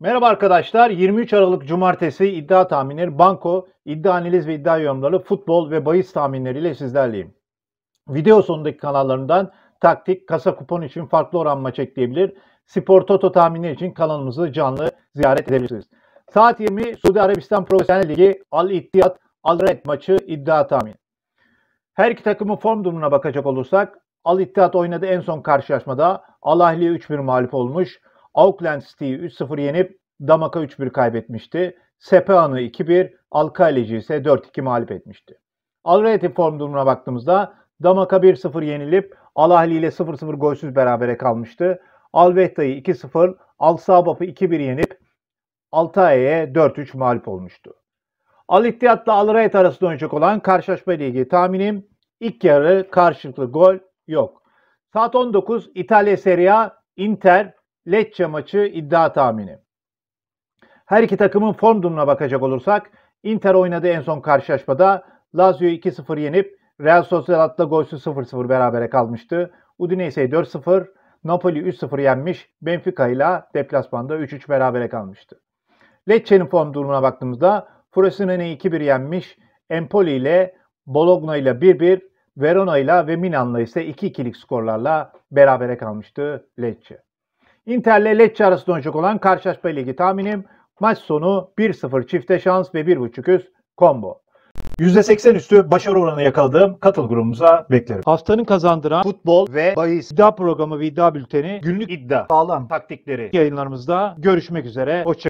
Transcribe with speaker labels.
Speaker 1: Merhaba arkadaşlar. 23 Aralık Cumartesi iddia tahminleri, banko, iddia analiz ve iddia yorumları, futbol ve bahis tahminleriyle sizlerleyim. Video sonundaki kanallarından taktik, kasa kupon için farklı oran maç ekleyebilir. Spor Toto tahmini için kanalımızı canlı ziyaret edebilirsiniz. Saat 20 Suudi Arabistan Profesyonel Ligi Al İttihad Al Red maçı iddia tahmin. Her iki takımın form durumuna bakacak olursak Al İttihad oynadı en son karşılaşmada Al Ahli'ye 3-1 mağlup olmuş. Auckland City'yi 3-0 yenip Damaka 3-1 kaybetmişti. Sepean'ı 2-1, Alkaleci ise 4-2 mağlup etmişti. Al Relative form durumuna baktığımızda Damaka 1-0 yenilip Alahli ile 0-0 golsüz berabere kalmıştı. Al 2-0, Al Sabaf'ı 2-1 yenip Altay'a 4-3 mağlup olmuştu. Al İttihad'la Al Rayet arasında oynayacak olan karşılaşma ile ilgili tahminim ilk yarı karşılıklı gol yok. Saat 19 İtalya Serie A Inter Lecce maçı iddia tahmini. Her iki takımın form durumuna bakacak olursak Inter oynadı en son karşılaşmada Lazio 2-0 yenip Real Sociedad'la golsüz 0-0 berabere kalmıştı. Udinese'yi 4-0, Napoli 3-0 yenmiş, Benfica ile deplasmanda 3-3 berabere kalmıştı. Lecce'nin form durumuna baktığımızda Frosinone 2-1 yenmiş, Empoli ile Bologna ile 1-1, Verona ile ve Milan'la ise 2-2'lik skorlarla berabere kalmıştı Lecce. Inter ile Lecce arasında oynayacak olan karşılaşma ligi tahminim maç sonu 1-0 çifte şans ve 1.5 üst combo. %80 üstü başarı oranı yakaladığım katıl grubumuza beklerim. Haftanın kazandıran futbol ve bahis iddia programı ve iddia bülteni günlük iddia sağlam taktikleri yayınlarımızda görüşmek üzere. Hoşçakalın.